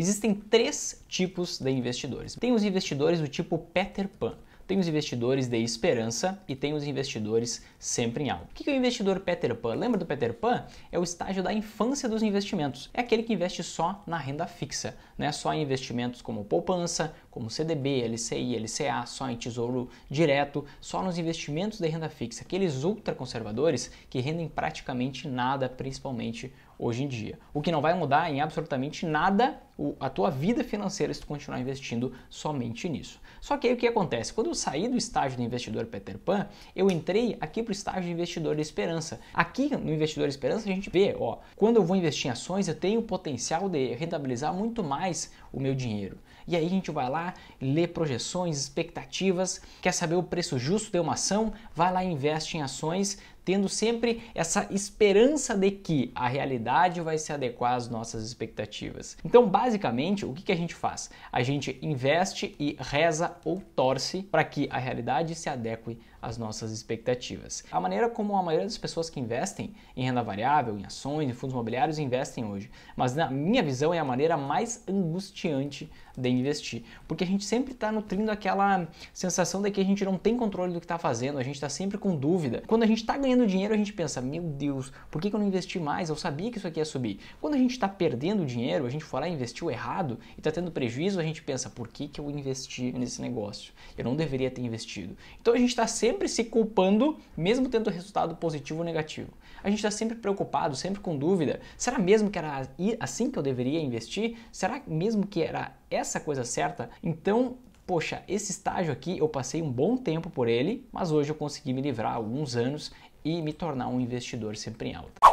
Existem três tipos de investidores. Tem os investidores do tipo Peter Pan. Tem os investidores de esperança e tem os investidores sempre em alta. O que é o investidor Peter Pan? Lembra do Peter Pan? É o estágio da infância dos investimentos. É aquele que investe só na renda fixa, né? só em investimentos como poupança, como CDB, LCI, LCA, só em tesouro direto, só nos investimentos de renda fixa, aqueles ultraconservadores que rendem praticamente nada, principalmente hoje em dia. O que não vai mudar em absolutamente nada a tua vida financeira se tu continuar investindo somente nisso. Só que aí o que acontece? Quando eu saí do estágio do investidor Peter Pan, eu entrei aqui para o estágio de investidor de esperança. Aqui no investidor esperança a gente vê, ó, quando eu vou investir em ações, eu tenho o potencial de rentabilizar muito mais o meu dinheiro. E aí a gente vai lá, lê projeções, expectativas, quer saber o preço justo de uma ação, vai lá e investe em ações, tendo sempre essa esperança de que a realidade vai se adequar às nossas expectativas. Então, basicamente, o que, a gente faz? A gente investe e reza ou torce para que a realidade se adeque às nossas expectativas. A maneira como a maioria das pessoas que investem em renda variável, em ações, em fundos imobiliários investem hoje, mas na minha visão é a maneira mais angustiante de investir, porque a gente sempre está nutrindo aquela sensação de que a gente não tem controle do que está fazendo, a gente está sempre com dúvida. Quando a gente está ganhando ganhando dinheiro, a gente pensa, meu Deus, por que, eu não investi mais? Eu sabia que isso aqui ia subir. Quando a gente está perdendo dinheiro, a gente foi lá e investiu errado e está tendo prejuízo, a gente pensa, por que, que eu investi nesse negócio? Eu não deveria ter investido. Então a gente está sempre se culpando, mesmo tendo resultado positivo ou negativo. A gente está sempre preocupado, sempre com dúvida. Será mesmo que era assim que eu deveria investir? Será mesmo que era essa coisa certa? Então, poxa, esse estágio aqui eu passei um bom tempo por ele, mas hoje eu consegui me livrar há alguns anos e me tornar um investidor sempre em alta.